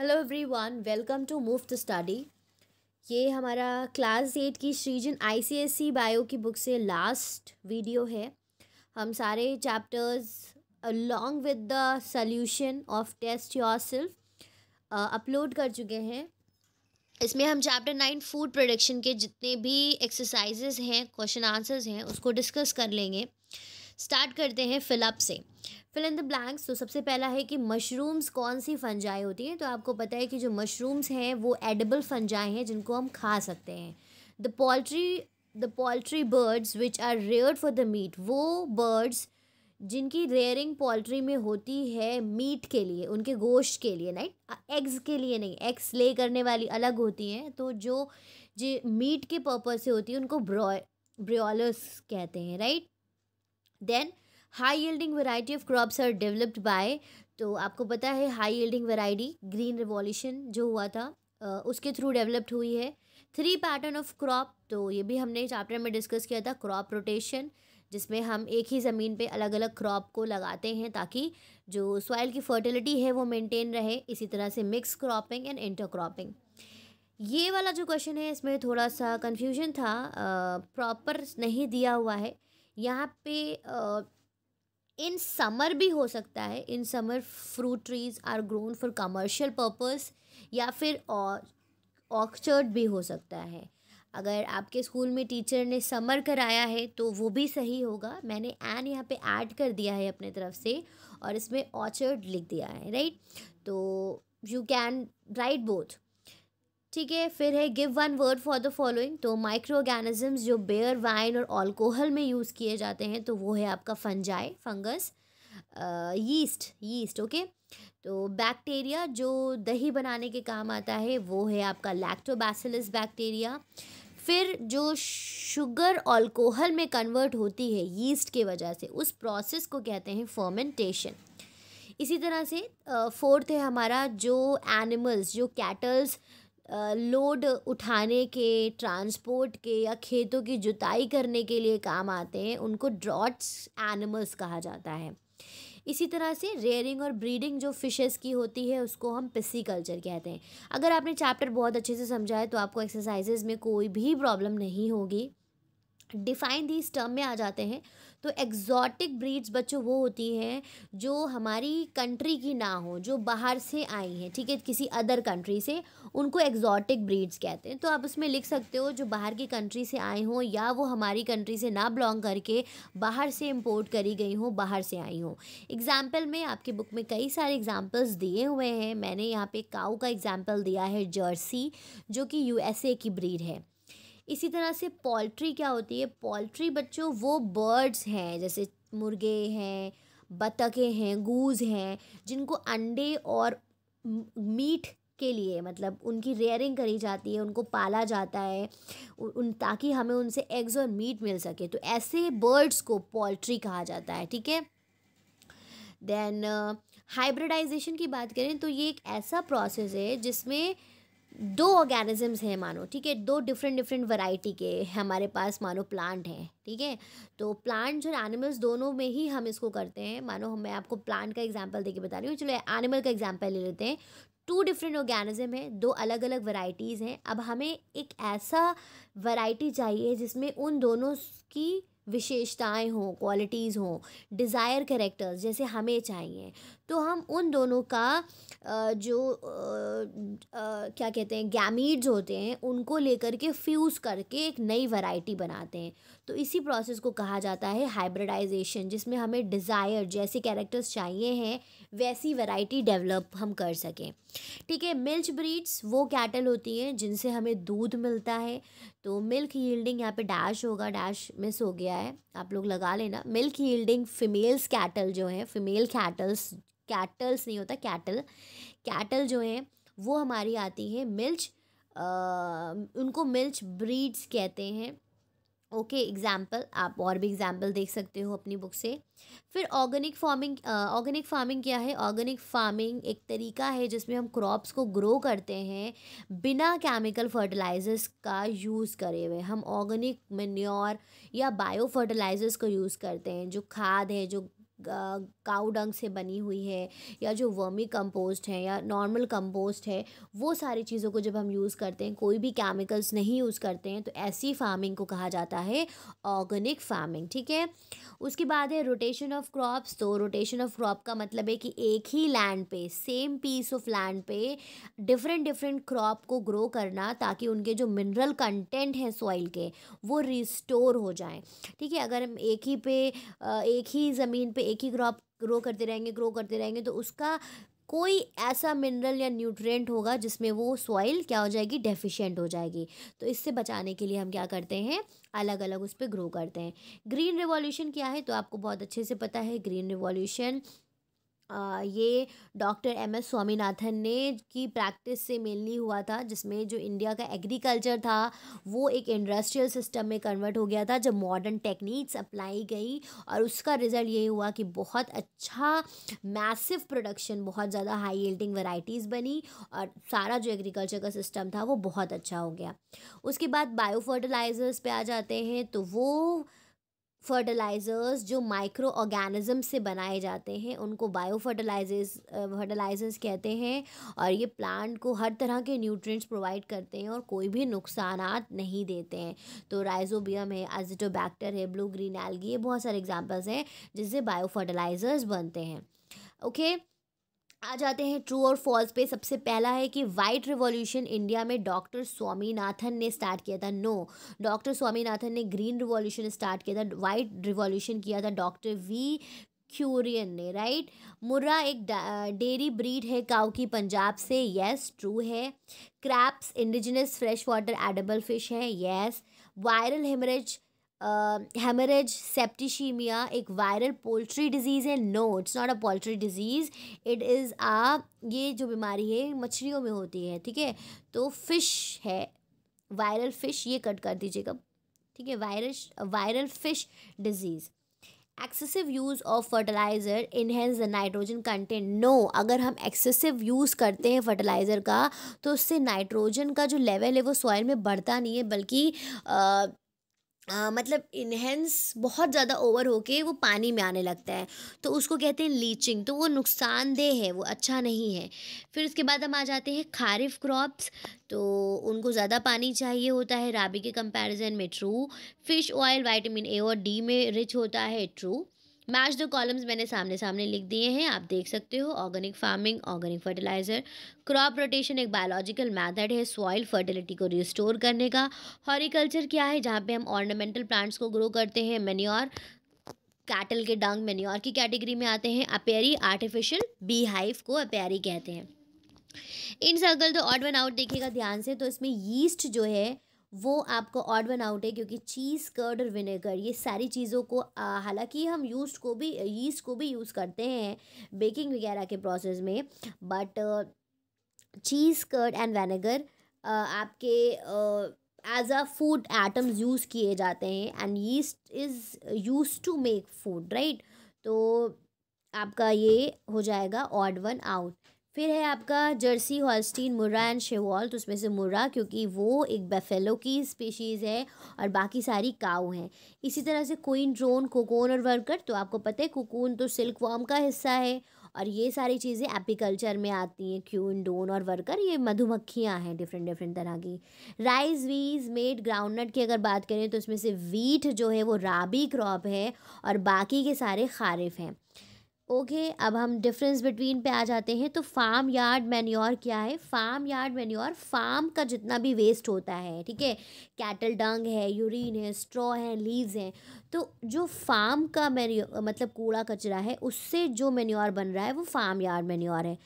Hello everyone welcome to move to study ये हमारा class eight की श्रीजन आईसीएसई बायो की बुक से लास्ट वीडियो है हम सारे chapters along with the solution of test yourself upload कर चुके हैं इसमें हम चैप्टर नाइन फूड प्रोडक्शन के जितने भी एक्सरसाइजेज हैं क्वेश्चन आंसर्स हैं उसको डिस्कस कर लेंगे स्टार्ट करते हैं फिलअप से फिल इन द ब्लैंक्स तो सबसे पहला है कि मशरूम्स कौन सी फंजाई होती हैं तो आपको पता है कि जो मशरूम्स हैं वो एडिबल फंजाई हैं जिनको हम खा सकते हैं the poultry the poultry birds which are rear for the meat वो बर्ड्स जिनकी रेयरिंग पोल्ट्री में होती है मीट के लिए उनके गोश्त के लिए नहीं एग्स के लिए नहीं एग्स ले करने वाली अलग होती हैं तो जो जो मीट के पर्पज से होती है उनको ब्रॉ ब्रियोलस कहते हैं right then high yielding variety of crops are developed by तो आपको पता है high yielding variety green revolution जो हुआ था उसके थ्रू डेवलप्ड हुई है थ्री पैटर्न ऑफ क्रॉप तो ये भी हमने चैप्टर में डिस्कस किया था क्रॉप रोटेशन जिसमें हम एक ही ज़मीन पे अलग अलग क्रॉप को लगाते हैं ताकि जो सॉइल की फर्टिलिटी है वो मेंटेन रहे इसी तरह से mix cropping and intercropping ये वाला जो क्वेश्चन है इसमें थोड़ा सा कन्फ्यूजन था प्रॉपर नहीं दिया हुआ है यहाँ पे इन समर भी हो सकता है in summer fruit trees are grown for commercial purpose या फिर ऑर्चर्ड भी हो सकता है अगर आपके स्कूल में टीचर ने समर कराया है तो वो भी सही होगा मैंने एन यहाँ पे ऐड कर दिया है अपने तरफ से और इसमें ऑर्चर्ड लिख दिया है राइट तो यू कैन राइट बोथ ठीक है फिर है give one word for the following तो माइक्रो ऑर्गेनिजम्स जो बेयर वाइन और अल्कोहल में यूज़ किए जाते हैं तो वो है आपका fungi fungus yeast yeast okay तो बैक्टीरिया जो दही बनाने के काम आता है वो है आपका लैक्टोबैसिलस बैक्टीरिया फिर जो शुगर अल्कोहल में कन्वर्ट होती है यीस्ट के वजह से उस प्रोसेस को कहते हैं फर्मेंटेशन इसी तरह से फोर्थ है हमारा जो एनिमल्स जो कैटल्स लोड उठाने के ट्रांसपोर्ट के या खेतों की जुताई करने के लिए काम आते हैं उनको ड्रॉट्स एनिमल्स कहा जाता है इसी तरह से रेयरिंग और ब्रीडिंग जो फिशेस की होती है उसको हम पिसी कल्चर कहते हैं अगर आपने चैप्टर बहुत अच्छे से समझा है तो आपको एक्सरसाइजेज में कोई भी प्रॉब्लम नहीं होगी डिफाइन दी इस टर्म में आ जाते हैं तो एग्जॉटिक ब्रीड्स बच्चों वो होती हैं जो हमारी कंट्री की ना हो जो बाहर से आई हैं ठीक है किसी अदर कंट्री से उनको एग्जॉटिक ब्रीड्स कहते हैं तो आप उसमें लिख सकते हो जो बाहर की कंट्री से आए हों या वो हमारी कंट्री से ना बिलोंग करके बाहर से इम्पोर्ट करी गई हों बाहर से आई हों एग्ज़ाम्पल में आपकी बुक में कई सारे एग्ज़ाम्पल्स दिए हुए हैं मैंने यहाँ पर काऊ का एग्ज़ाम्पल दिया है जर्सी जो कि यू की ब्रीड है इसी तरह से पोल्ट्री क्या होती है पोल्ट्री बच्चों वो बर्ड्स हैं जैसे मुर्गे हैं बतखें हैं गूज हैं जिनको अंडे और मीट के लिए मतलब उनकी रेयरिंग करी जाती है उनको पाला जाता है उन ताकि हमें उनसे एग्ज़ और मीट मिल सके तो ऐसे बर्ड्स को पोल्ट्री कहा जाता है ठीक है देन हाइब्रिडाइजेशन uh, की बात करें तो ये एक ऐसा प्रोसेस है जिसमें दो ऑर्गेनिजम्स हैं मानो ठीक है दो डिफरेंट डिफरेंट वैरायटी के हमारे पास मानो प्लांट हैं ठीक है तो प्लांट्स और एनिमल्स दोनों में ही हम इसको करते हैं मानो मैं आपको प्लांट का एग्जांपल देके बता रही हूँ चलो एनिमल का एग्जांपल ले लेते हैं टू डिफरेंट ऑर्गेनिज्म हैं दो अलग अलग वराइटीज़ हैं अब हमें एक ऐसा वराइटी चाहिए जिसमें उन दोनों की विशेषताएं हों क्वालिटीज़ हों डिज़ायर करेक्टर्स जैसे हमें चाहिए तो हम उन दोनों का जो क्या कहते हैं गैमीड्स होते हैं उनको लेकर के फ्यूज़ करके एक नई वैरायटी बनाते हैं तो इसी प्रोसेस को कहा जाता है हाइब्रिडाइजेशन जिसमें हमें डिज़ायर जैसे कैरेक्टर्स चाहिए हैं वैसी वैरायटी डेवलप हम कर सकें ठीक है मिल्च ब्रीड्स वो कैटल होती हैं जिनसे हमें दूध मिलता है तो मिल्क यील्डिंग यहाँ पे डैश होगा डैश मिस हो गया है आप लोग लगा लेना मिल्क यील्डिंग फीमेल्स कैटल जो हैं फीमेल कैटल्स कैटल्स नहीं होता कैटल कैटल जो हैं वो हमारी आती हैं मिल्च आ, उनको मिल्च ब्रीड्स कहते हैं ओके okay, एग्जाम्पल आप और भी एग्जाम्पल देख सकते हो अपनी बुक से फिर ऑर्गेनिक फार्मिंग ऑर्गेनिक फार्मिंग क्या है ऑर्गेनिक फार्मिंग एक तरीका है जिसमें हम क्रॉप्स को ग्रो करते हैं बिना केमिकल फर्टिलाइजर्स का यूज़ करे हुए हम ऑर्गेनिक मेन्योर या बायो फर्टिलाइजर्स को यूज़ करते हैं जो खाद है जो काउडंग डंग से बनी हुई है या जो वर्मी कंपोस्ट है या नॉर्मल कंपोस्ट है वो सारी चीज़ों को जब हम यूज़ करते हैं कोई भी केमिकल्स नहीं यूज़ करते हैं तो ऐसी फार्मिंग को कहा जाता है ऑर्गेनिक फार्मिंग ठीक है उसके बाद है रोटेशन ऑफ क्रॉप्स तो रोटेशन ऑफ क्रॉप का मतलब है कि एक ही लैंड पे सेम पीस ऑफ लैंड पे डिफरेंट डिफरेंट क्रॉप को ग्रो करना ताकि उनके जो मिनरल कंटेंट हैं सॉइल के वो रिस्टोर हो जाएँ ठीक है अगर हम एक ही पे एक ही ज़मीन पर एक ही क्रॉप ग्रो करते रहेंगे ग्रो करते रहेंगे तो उसका कोई ऐसा मिनरल या न्यूट्रिएंट होगा जिसमें वो सॉइल क्या हो जाएगी डेफिशिएंट हो जाएगी तो इससे बचाने के लिए हम क्या करते हैं अलग अलग उस पर ग्रो करते हैं ग्रीन रिवॉल्यूशन क्या है तो आपको बहुत अच्छे से पता है ग्रीन रिवॉल्यूशन ये डॉक्टर एम एस स्वामीनाथन ने की प्रैक्टिस से मेनली हुआ था जिसमें जो इंडिया का एग्रीकल्चर था वो एक इंडस्ट्रियल सिस्टम में कन्वर्ट हो गया था जब मॉडर्न टेक्निक्स अप्लाई गई और उसका रिज़ल्ट ये हुआ कि बहुत अच्छा मैसिव प्रोडक्शन बहुत ज़्यादा हाई एल्टिंग वैराइटीज़ बनी और सारा जो एग्रीकल्चर का सिस्टम था वो बहुत अच्छा हो गया उसके बाद बायो फर्टिलाइज़र्स पे आ जाते हैं तो वो फर्टिलाइज़र्स जो माइक्रो ऑर्गेनिज़म से बनाए जाते हैं उनको बायो फर्टिलाइजर्स फर्टिलाइजर्स कहते हैं और ये प्लांट को हर तरह के न्यूट्रिएंट्स प्रोवाइड करते हैं और कोई भी नुकसान नहीं देते हैं तो राइजोबियम है एजिटोबैक्टर है ब्लू ग्रीन एल्गी ये बहुत सारे एग्जाम्पल्स हैं जिससे बायो फर्टिलाइज़र्स बनते हैं ओके okay? आ जाते हैं ट्रू और फॉल्स पे सबसे पहला है कि वाइट रिवॉल्यूशन इंडिया में डॉक्टर स्वामीनाथन ने स्टार्ट किया था नो डॉक्टर स्वामीनाथन ने ग्रीन रिवॉल्यूशन स्टार्ट किया था वाइट रिवॉल्यूशन किया था डॉक्टर वी क्यूरियन ने राइट मुर्रा एक डेयरी ब्रीड है काउ की पंजाब से यस ट्रू है carps indigenous fresh water edible fish है yes viral haemorrhage haemorrhage septicaemia एक वायरल पोल्ट्री डिजीज़ है no it's not a poultry disease it is uh ये जो बीमारी है मछलियों में होती है ठीक है तो फिश है वायरल फ़िश ये कट कर दीजिएगा ठीक है virus viral fish disease excessive use of fertilizer enhance the nitrogen content no अगर हम एक्सेसिव यूज़ करते हैं फर्टिलाइज़र का तो उससे नाइट्रोजन का जो लेवल है वो सॉइल में बढ़ता नहीं है बल्कि आ, मतलब इन्हेंस बहुत ज़्यादा ओवर होके वो पानी में आने लगता है तो उसको कहते हैं लीचिंग तो वो नुकसानदेह है वो अच्छा नहीं है फिर उसके बाद हम आ जाते हैं खारिफ क्रॉप्स तो उनको ज़्यादा पानी चाहिए होता है राबी के कंपैरिजन में true fish oil vitamin A और डी में रिच होता है ट्रू मैच द कॉलम्स मैंने सामने सामने लिख दिए हैं आप देख सकते हो organic farming organic fertilizer crop rotation एक बायोलॉजिकल मैथड है सॉइल फर्टिलिटी को रिस्टोर करने का हॉरिकल्चर क्या है जहाँ पे हम ऑर्नामेंटल प्लांट्स को ग्रो करते हैं मेन्योर कैटल के डंग मेन्योर की कैटेगरी में आते हैं अपेरी आर्टिफिशियल बी हाइव को अपेरी कहते हैं इन सर्कल तो ऑर्ड वन आउट देखिएगा ध्यान से तो इसमें यीस्ट जो है वो आपको ऑड वन आउट है क्योंकि चीज़ कर्ड और विनेगर ये सारी चीज़ों को हालांकि हम यूज को भी यीस्ट को भी यूज़ करते हैं बेकिंग वगैरह के प्रोसेस में but cheese curd and vinegar आपके as a food items use किए जाते हैं and yeast is use to make food right तो आपका ये हो जाएगा ऑड वन आउट फिर है आपका Jersey Holstein Murrah and Sahiwal तो उसमें से मुर्रा क्योंकि वो एक बेफेलो की स्पीशीज़ है और बाकी सारी काऊ हैं इसी तरह से कोइन ड्रोन कोकोन और वर्कर तो आपको पता है कोकोन तो सिल्क वॉम का हिस्सा है और ये सारी चीज़ें एपिकल्चर में आती हैं क्यून डोन और वर्कर ये मधुमक्खियाँ हैं डिफरेंट डिफरेंट तरह की राइस वीज मेड ग्राउंड नट की अगर बात करें तो उसमें से वीट जो है वो राबी क्रॉप है और बाकी के सारे खारिफ हैं ओके okay, अब हम डिफरेंस बिटवीन पे आ जाते हैं तो फार्म यार्ड मैन्योर क्या है फार्म यार्ड मैन्योर फार्म का जितना भी वेस्ट होता है ठीक है कैटल डंग है यूरिन है स्ट्रॉ है लीव्स हैं तो जो फार्म का मैन्योर मतलब कूड़ा कचरा है उससे जो मैन्योर बन रहा है वो फार्म यार्ड मैन्योर है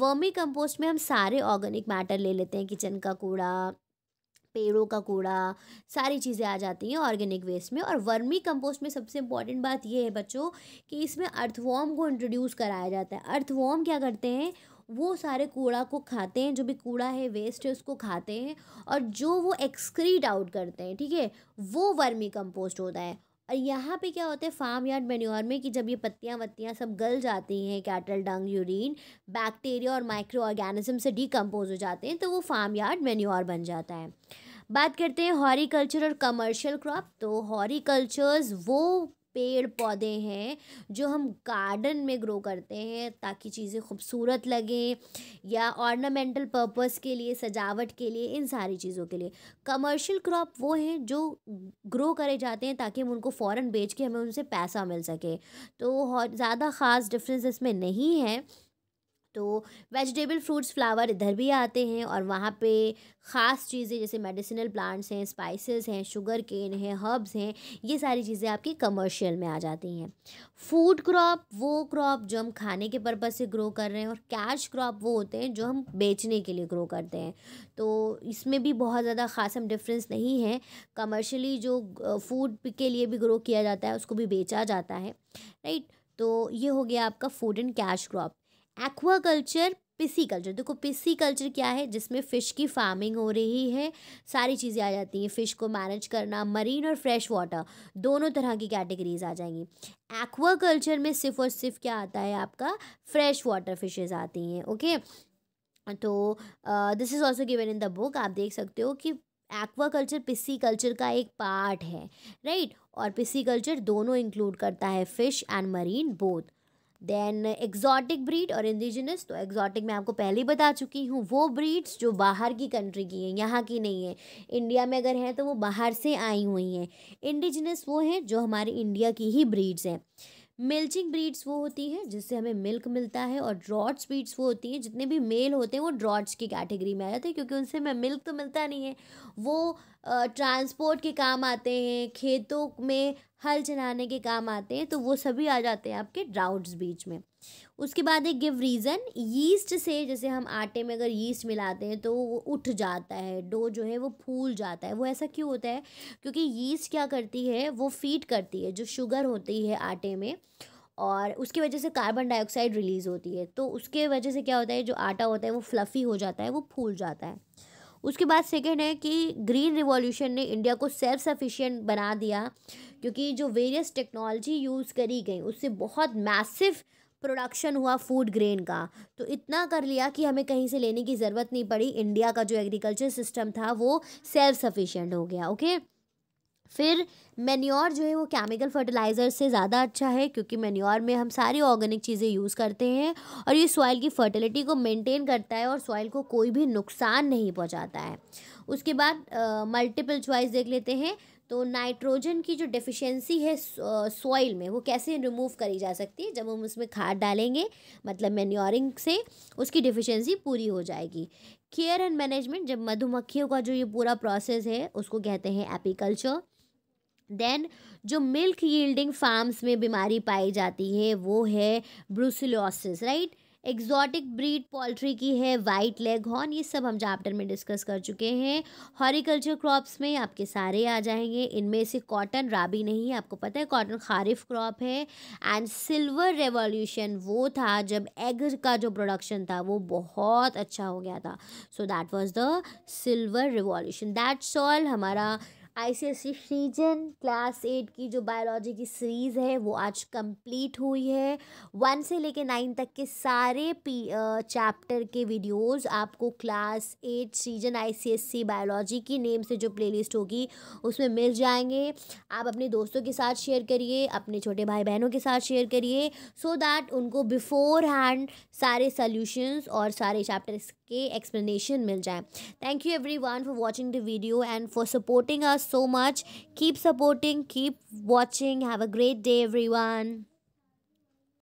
वर्मी कंपोस्ट में हम सारे ऑर्गेनिक मैटर ले लेते हैं किचन का कूड़ा पेड़ों का कूड़ा सारी चीज़ें आ जाती हैं ऑर्गेनिक वेस्ट में और वर्मी कंपोस्ट में सबसे इम्पॉर्टेंट बात यह है बच्चों कि इसमें अर्थवॉर्म को इंट्रोड्यूस कराया जाता है अर्थवॉर्म क्या करते हैं वो सारे कूड़ा को खाते हैं जो भी कूड़ा है वेस्ट है उसको खाते हैं और जो वो एक्सक्रीट आउट करते हैं ठीक है वो वर्मी कंपोस्ट होता है और यहाँ पे क्या होता है फार्म यार्ड मेन्योर में कि जब ये पत्तियाँ वत्तियाँ सब गल जाती हैं कैटल डंग यूरिन बैक्टीरिया और माइक्रो ऑर्गेनिज्म से डिकम्पोज हो जाते हैं तो वो फार्म यार्ड मेन्योर बन जाता है बात करते हैं हॉरीकल्चर और कमर्शियल क्रॉप तो हॉरीकल्चर्स वो पेड़ पौधे हैं जो हम गार्डन में ग्रो करते हैं ताकि चीज़ें खूबसूरत लगें या ऑर्नामेंटल पर्पस के लिए सजावट के लिए इन सारी चीज़ों के लिए कमर्शियल क्रॉप वो हैं जो ग्रो करे जाते हैं ताकि हम उनको फ़ौरन बेच के हमें उनसे पैसा मिल सके तो ज़्यादा ख़ास डिफरेंस इसमें नहीं है तो वेजिटेबल फ्रूट्स फ्लावर इधर भी आते हैं और वहाँ पे ख़ास चीज़ें जैसे मेडिसिनल प्लांट्स हैं स्पाइसेस हैं शुगर केन हैं हर्ब्स हैं ये सारी चीज़ें आपकी कमर्शियल में आ जाती हैं फूड क्रॉप वो क्रॉप जो हम खाने के पर्पज़ से ग्रो कर रहे हैं और कैश क्रॉप वो होते हैं जो हम बेचने के लिए ग्रो करते हैं तो इसमें भी बहुत ज़्यादा ख़ास हम डिफरेंस नहीं है कमर्शली जो फूड के लिए भी ग्रो किया जाता है उसको भी बेचा जाता है राइट तो ये हो गया आपका food and cash crop aquaculture pisciculture देखो पिसी कल्चर क्या है जिसमें फ़िश की फार्मिंग हो रही है सारी चीज़ें आ जाती हैं फ़िश को मैनेज करना मरीन और फ्रेश वाटर दोनों तरह की कैटेगरीज आ जाएंगी एक्वा कल्चर में सिर्फ और सिर्फ क्या आता है आपका फ्रेश वाटर फिशेज़ आती हैं ओके तो this is also given in the book आप देख सकते हो कि एक्वा कल्चर पिसी कल्चर का एक पार्ट है राइट और पिसी कल्चर दोनों इंक्लूड करता है fish and marine both then exotic breed और इंडिजिनस तो एग्जॉटिक मैं आपको पहले ही बता चुकी हूँ वो ब्रीड्स जो बाहर की कंट्री की हैं यहाँ की नहीं है इंडिया में अगर हैं तो वो बाहर से आई हुई हैं इंडिजिनस वो हैं जो हमारे इंडिया की ही ब्रीड्स हैं मिल्चिंग ब्रीड्स वो होती हैं जिससे हमें मिल्क मिलता है और ड्रॉट्स ब्रीड्स वो होती हैं जितने भी मेल होते हैं वो ड्रॉट्स की कैटेगरी में आ जाते हैं क्योंकि उनसे हमें मिल्क तो मिलता नहीं है वो ट्रांसपोर्ट के काम आते हैं खेतों में हल चलाने के काम आते हैं तो वो सभी आ जाते हैं आपके ड्राउट्स बीच में उसके बाद एक गिव रीज़न यीस्ट से जैसे हम आटे में अगर यीस्ट मिलाते हैं तो वो उठ जाता है डो जो है वो फूल जाता है वो ऐसा क्यों होता है क्योंकि यीस्ट क्या करती है वो फीड करती है जो शुगर होती है आटे में और उसकी वजह से कार्बन डाइऑक्साइड रिलीज़ होती है तो उसके वजह से क्या होता है जो आटा होता है वो फ्लफ़ी हो जाता है वो फूल जाता है उसके बाद सेकेंड है कि ग्रीन रिवॉल्यूशन ने इंडिया को सेल्फ सफिशिएंट बना दिया क्योंकि जो वेरियस टेक्नोलॉजी यूज़ करी गई उससे बहुत मैसिव प्रोडक्शन हुआ फूड ग्रेन का तो इतना कर लिया कि हमें कहीं से लेने की ज़रूरत नहीं पड़ी इंडिया का जो एग्रीकल्चर सिस्टम था वो सेल्फ सफिशेंट हो गया ओके फिर मेन्योर जो है वो केमिकल फर्टिलाइज़र से ज़्यादा अच्छा है क्योंकि मेन्योर में हम सारी ऑर्गेनिक चीज़ें यूज़ करते हैं और ये सॉइल की फर्टिलिटी को मेंटेन करता है और सॉइल को कोई भी नुकसान नहीं पहुंचाता है उसके बाद मल्टीपल चॉइस देख लेते हैं तो नाइट्रोजन की जो डिफिशेंसी है सॉइल में वो कैसे रिमूव करी जा सकती है जब हम उसमें खाद डालेंगे मतलब मैन्योरिंग से उसकी डिफिशेंसी पूरी हो जाएगी केयर एंड मैनेजमेंट जब मधुमक्खियों का जो ये पूरा प्रोसेस है उसको कहते हैं एपीकल्चर देन जो मिल्क यील्डिंग फार्म्स में बीमारी पाई जाती है वो है brucellosis right right? Exotic breed poultry की है वाइट लेग हॉर्न ये सब हम चैप्टर में डिस्कस कर चुके हैं हॉरिकल्चर क्रॉप्स में आपके सारे आ जाएंगे इनमें से कॉटन राबी नहीं है आपको पता है कॉटन खारिफ क्रॉप है एंड सिल्वर रेवोल्यूशन वो था जब एग का जो प्रोडक्शन था वो बहुत अच्छा हो गया था so that was the silver revolution that's all हमारा आईसीएससी फ्रीजन क्लास एट की जो बायोलॉजी की सीरीज़ है वो आज कंप्लीट हुई है वन से लेके नाइन तक के सारे पी चैप्टर के वीडियोस आपको class eight Srijan ICSE biology की नेम से जो प्लेलिस्ट होगी उसमें मिल जाएंगे आप अपने दोस्तों के साथ शेयर करिए अपने छोटे भाई बहनों के साथ शेयर करिए सो दैट उनको बिफोर हैंड सारे सल्यूशंस और सारे चैप्टर्स के एक्सप्लेनेशन मिल जाए thank you everyone for watching the video and for supporting us so much keep supporting keep watching have a great day every one